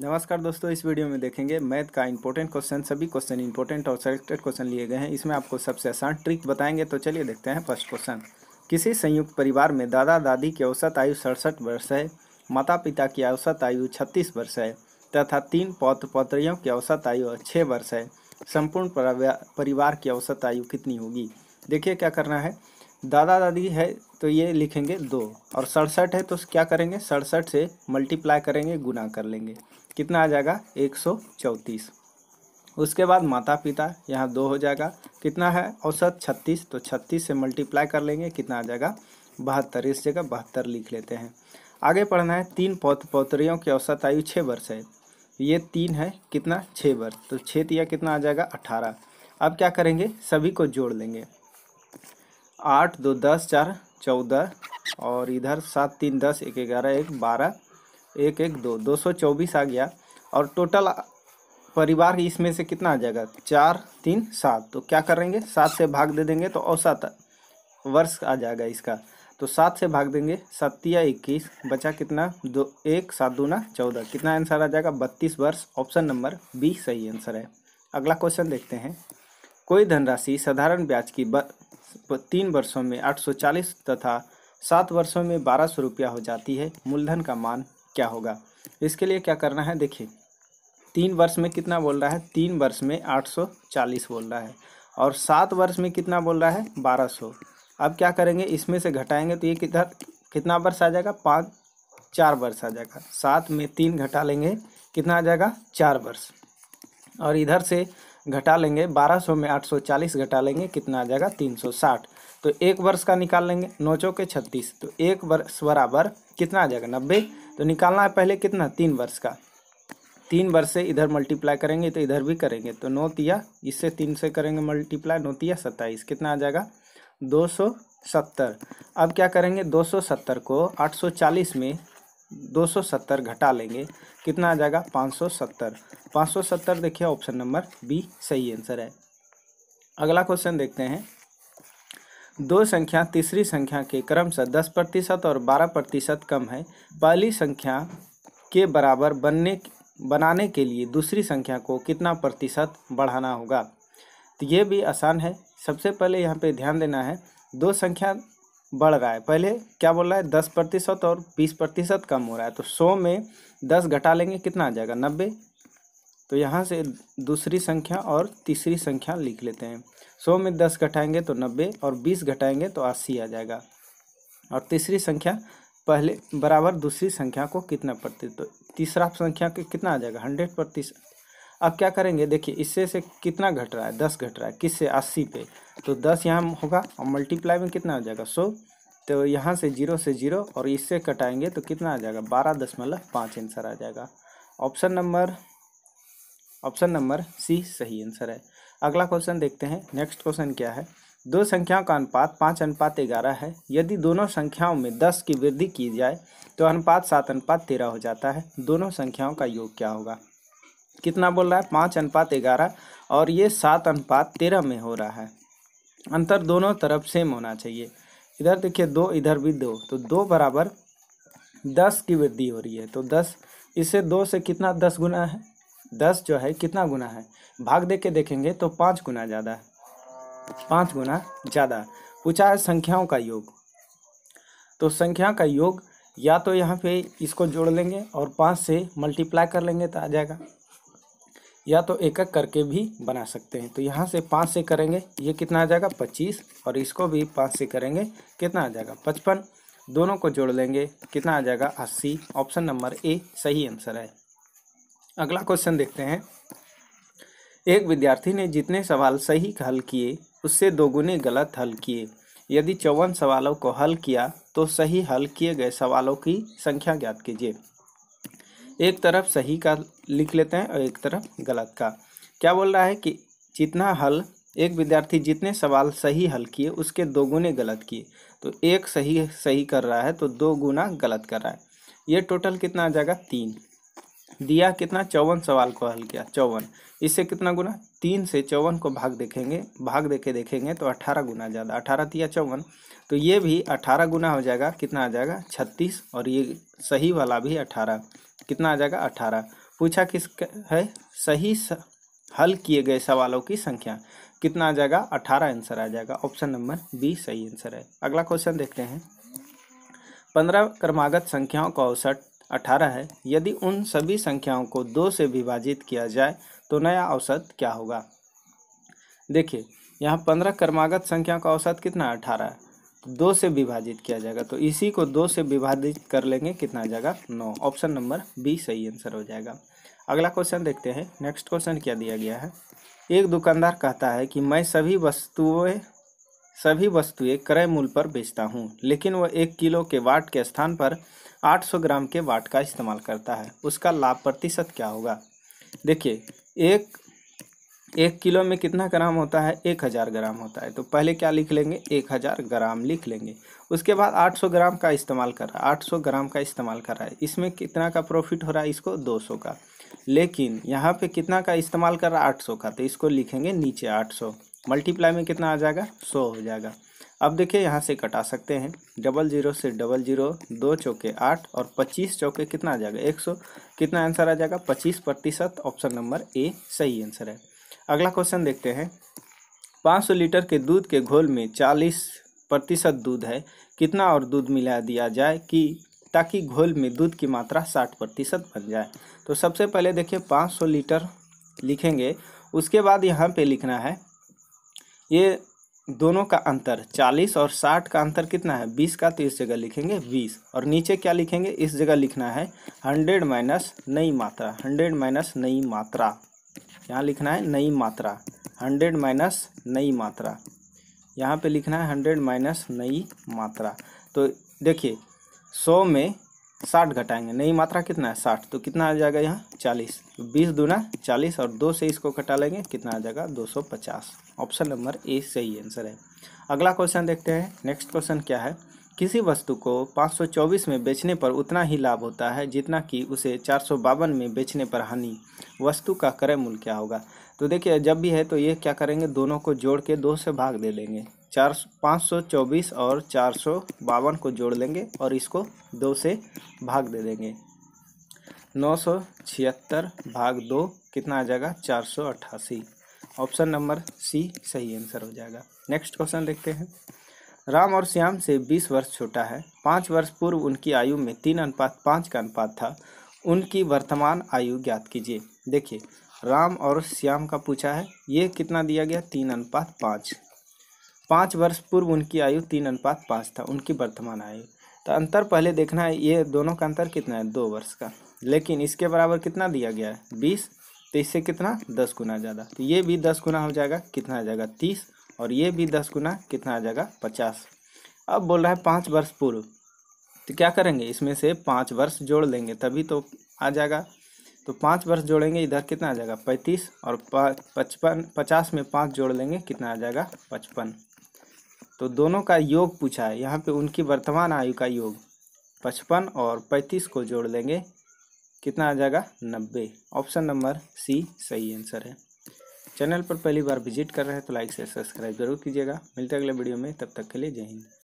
नमस्कार दोस्तों इस वीडियो में देखेंगे मैथ का इंपॉर्टेंट क्वेश्चन सभी क्वेश्चन इंपॉर्टेंट और सेलेक्टेड क्वेश्चन लिए गए हैं इसमें आपको सबसे आसान ट्रिक बताएंगे तो चलिए देखते हैं फर्स्ट क्वेश्चन किसी संयुक्त परिवार में दादा दादी की औसत आयु सड़सठ वर्ष है माता पिता की औसत आयु छत्तीस वर्ष है तथा तीन पौत्र पौत्रियों की औसत आयु छः वर्ष है संपूर्ण परिवार की औसत आयु कितनी होगी देखिए क्या करना है दादा दादी है तो ये लिखेंगे दो और सड़सठ है तो क्या करेंगे सड़सठ से मल्टीप्लाई करेंगे गुना कर लेंगे कितना आ जाएगा एक सौ चौंतीस उसके बाद माता पिता यहाँ दो हो जाएगा कितना है औसत छत्तीस तो छत्तीस से मल्टीप्लाई कर लेंगे कितना आ जाएगा बहत्तर इस जगह बहत्तर लिख लेते हैं आगे पढ़ना है तीन पौत पौतरियों की औसत आयु छः वर्ष है ये तीन है कितना छः वर्ष तो छः तिया कितना आ जाएगा अट्ठारह अब क्या करेंगे सभी को जोड़ लेंगे आठ दो दस चार चौदह और इधर सात तीन दस एक ग्यारह एक बारह एक एक दो दो सौ चौबीस आ गया और टोटल परिवार इसमें से कितना आ जाएगा चार तीन सात तो क्या करेंगे सात से भाग दे देंगे तो औसत वर्ष आ जाएगा इसका तो सात से भाग देंगे सत्तिया इक्कीस बचा कितना दो एक सात दूना चौदह कितना आंसर आ जाएगा बत्तीस वर्ष ऑप्शन नंबर बी सही आंसर है अगला क्वेश्चन देखते हैं कोई धनराशि साधारण ब्याज की ब... तीन वर्षों में 840 तथा सात वर्षों में बारह सौ रुपया हो जाती है मूलधन का मान क्या होगा इसके लिए क्या करना है देखिए तीन वर्ष में कितना बोल रहा है तीन वर्ष में आठ सौ चालीस बोल रहा है और सात वर्ष में कितना बोल रहा है बारह सौ अब क्या करेंगे इसमें से घटाएंगे तो ये किधर कितना वर्ष आ जाएगा पाँच चार वर्ष आ जाएगा सात में तीन घटा लेंगे कितना आ जाएगा चार वर्ष और इधर से घटा लेंगे 1200 में 840 घटा लेंगे कितना आ जाएगा 360 तो एक वर्ष का निकाल लेंगे नौ चौके छत्तीस तो एक वर्ष बराबर कितना आ जाएगा नब्बे तो निकालना है पहले कितना तीन वर्ष का तीन वर्ष से इधर मल्टीप्लाई करेंगे तो इधर भी करेंगे तो नौ तिया इससे तीन से करेंगे मल्टीप्लाई नौ तिया सत्ताईस कितना आ जाएगा दो सौ सत्तर अब क्या करेंगे दो सौ सत्तर को आठ सौ चालीस में 270 घटा लेंगे कितना आ जाएगा 570 570 देखिए ऑप्शन नंबर बी सही आंसर है अगला क्वेश्चन देखते हैं दो संख्या तीसरी संख्या के क्रम से दस प्रतिशत और बारह प्रतिशत कम है पहली संख्या के बराबर बनने बनाने के लिए दूसरी संख्या को कितना प्रतिशत बढ़ाना होगा तो ये भी आसान है सबसे पहले यहाँ पे ध्यान देना है दो संख्या बढ़ रहा है पहले क्या बोल रहा है दस प्रतिशत और बीस प्रतिशत कम हो रहा है तो सौ में दस घटा लेंगे कितना आ जाएगा नब्बे तो यहाँ से दूसरी संख्या और तीसरी संख्या लिख लेते हैं सौ में दस घटाएंगे तो नब्बे और बीस घटाएंगे तो अस्सी आ जाएगा और तीसरी संख्या पहले बराबर दूसरी संख्या को कितना प्रतिशत तो तीसरा संख्या के कितना आ जाएगा हंड्रेड प्रतिशत अब क्या करेंगे देखिए इससे से कितना घट रहा है दस घट रहा है किस से अस्सी पे तो दस यहाँ होगा और मल्टीप्लाई में कितना हो जाएगा सौ तो यहाँ से जीरो से जीरो और इससे कटाएंगे तो कितना आ जाएगा बारह दशमलव पाँच आंसर आ जाएगा option number option number C सही आंसर है अगला क्वेश्चन देखते हैं नेक्स्ट क्वेश्चन क्या है दो संख्याओं का अनुपात पाँच अनुपात ग्यारह है यदि दोनों संख्याओं में दस की वृद्धि की जाए तो अनुपात सात अनुपात तेरह हो जाता है दोनों संख्याओं का योग क्या होगा कितना बोल रहा है पाँच अनुपात ग्यारह और ये सात अनुपात तेरह में हो रहा है अंतर दोनों तरफ सेम होना चाहिए इधर देखिए दो इधर भी दो तो दो बराबर दस की वृद्धि हो रही है तो दस इससे दो से कितना दस गुना है दस जो है कितना गुना है भाग दे के देखेंगे तो पाँच गुना ज़्यादा है पाँच गुना ज़्यादा पूछा है संख्याओं का योग तो संख्या का योग या तो यहाँ पे इसको जोड़ लेंगे और पाँच से मल्टीप्लाई कर लेंगे तो आ जाएगा या तो एक एक करके भी बना सकते हैं तो यहाँ से पाँच से करेंगे ये कितना आ जाएगा पच्चीस और इसको भी पाँच से करेंगे कितना आ जाएगा पचपन दोनों को जोड़ लेंगे कितना आ जाएगा अस्सी ऑप्शन नंबर ए सही आंसर है अगला क्वेश्चन देखते हैं एक विद्यार्थी ने जितने सवाल सही हल किए उससे दोगुने गलत हल किए यदि चौवन सवालों को हल किया तो सही हल किए गए सवालों की संख्या ज्ञात कीजिए एक तरफ सही का लिख लेते हैं और एक तरफ गलत का क्या बोल रहा है कि जितना हल एक विद्यार्थी जितने सवाल सही हल किए उसके दो गुने गलत किए तो एक सही सही कर रहा है तो दो गुना गलत कर रहा है ये टोटल कितना आ जाएगा तीन दिया कितना चौवन सवाल को हल किया चौवन इससे कितना गुना तीन से चौवन को भाग देखेंगे भाग देखे देखेंगे तो अट्ठारह गुना ज़्यादा अठारह दिया चौवन तो ये भी अठारह गुना हो जाएगा कितना आ जाएगा छत्तीस और ये सही वाला भी अठारह कितना आ जाएगा अठारह पूछा किस है सही स... हल किए गए सवालों की संख्या कितना आ जाएगा अठारह आंसर आ जाएगा ऑप्शन नंबर बी सही आंसर है अगला क्वेश्चन देखते हैं पंद्रह क्रमागत संख्याओं का औसत अठारह है यदि उन सभी संख्याओं को दो से विभाजित किया जाए तो नया औसत क्या होगा देखिए यहाँ पंद्रह कर्मागत संख्या का औसत कितना है अठारह है तो दो से विभाजित किया जाएगा तो इसी को दो से विभाजित कर लेंगे कितना आ जाएगा नौ ऑप्शन नंबर बी सही आंसर हो जाएगा अगला क्वेश्चन देखते हैं नेक्स्ट क्वेश्चन क्या दिया गया है एक दुकानदार कहता है कि मैं सभी वस्तुएं सभी वस्तुएं क्रय मूल्य पर बेचता हूँ लेकिन वह एक किलो के वाट के स्थान पर 800 ग्राम के वाट का इस्तेमाल करता है उसका लाभ प्रतिशत क्या होगा देखिए एक एक किलो में कितना ग्राम होता है एक हज़ार ग्राम होता है तो पहले क्या लिख लेंगे एक हज़ार ग्राम लिख लेंगे उसके बाद आठ सौ ग्राम का इस्तेमाल कर रहा है आठ सौ ग्राम का इस्तेमाल कर रहा है इसमें कितना का प्रॉफिट हो रहा है इसको दो सौ का लेकिन यहाँ पे कितना का इस्तेमाल कर रहा है आठ सौ का तो इसको लिखेंगे नीचे आठ सौ मल्टीप्लाई में कितना आ जाएगा सौ हो जाएगा अब देखिए यहाँ से कटा सकते हैं डबल जीरो से डबल जीरो दो चौके आठ और पच्चीस चौके कितना आ जाएगा एक सौ कितना आंसर आ जाएगा पच्चीस प्रतिशत ऑप्शन नंबर ए सही आंसर है अगला क्वेश्चन देखते हैं पाँच सौ लीटर के दूध के घोल में चालीस प्रतिशत दूध है कितना और दूध मिला दिया जाए कि ताकि घोल में दूध की मात्रा साठ प्रतिशत बन जाए तो सबसे पहले देखिए पाँच सौ लीटर लिखेंगे उसके बाद यहाँ पे लिखना है ये दोनों का अंतर चालीस और साठ का अंतर कितना है बीस का तो इस जगह लिखेंगे बीस और नीचे क्या लिखेंगे इस जगह लिखना है हंड्रेड माइनस नई मात्रा हंड्रेड माइनस नई मात्रा यहाँ लिखना है नई मात्रा हंड्रेड माइनस नई मात्रा यहाँ पे लिखना है हंड्रेड माइनस नई मात्रा तो देखिए सौ में साठ घटाएंगे नई मात्रा कितना है साठ तो कितना आ जाएगा यहाँ चालीस तो बीस दूना चालीस और दो से इसको घटा लेंगे कितना आ जाएगा दो सौ पचास ऑप्शन नंबर ए सही आंसर है अगला क्वेश्चन देखते हैं नेक्स्ट क्वेश्चन क्या है किसी वस्तु को पाँच सौ चौबीस में बेचने पर उतना ही लाभ होता है जितना कि उसे चार सौ बावन में बेचने पर हानि वस्तु का क्रय मूल्य क्या होगा तो देखिए जब भी है तो ये क्या करेंगे दोनों को जोड़ के दो से भाग दे देंगे चार पाँच सौ चौबीस और चार सौ बावन को जोड़ लेंगे और इसको दो से भाग दे देंगे नौ सौ छिहत्तर भाग दो कितना आ जाएगा चार सौ अट्ठासी ऑप्शन नंबर सी सही आंसर हो जाएगा नेक्स्ट क्वेश्चन देखते हैं राम और श्याम से बीस वर्ष छोटा है पाँच वर्ष पूर्व उनकी आयु में तीन अनुपात पाँच का अनुपात था उनकी वर्तमान आयु ज्ञात कीजिए देखिए राम और श्याम का पूछा है ये कितना दिया गया तीन अनुपात पाँच पाँच वर्ष पूर्व उनकी आयु तीन अनुपात पाँच था उनकी वर्तमान आयु तो अंतर पहले देखना है ये दोनों का अंतर कितना है दो वर्ष का लेकिन इसके बराबर कितना दिया गया है बीस तो इससे कितना दस गुना ज़्यादा तो ये भी दस गुना हो जाएगा कितना आ जाएगा तीस और ये भी दस गुना कितना आ जाएगा पचास अब बोल रहा है पाँच वर्ष पूर्व तो क्या करेंगे इसमें से पाँच वर्ष जोड़ लेंगे तभी तो आ जाएगा तो पाँच वर्ष जोड़ेंगे इधर कितना आ जाएगा पैंतीस और पचपन पचास में पाँच जोड़ लेंगे कितना आ जाएगा पचपन तो दोनों का योग पूछा है यहाँ पे उनकी वर्तमान आयु का योग पचपन और पैंतीस को जोड़ लेंगे कितना आ जाएगा नब्बे ऑप्शन नंबर सी सही आंसर है चैनल पर पहली बार विजिट कर रहे हैं तो लाइक से सब्सक्राइब जरूर कीजिएगा मिलते हैं अगले वीडियो में तब तक के लिए जय हिंद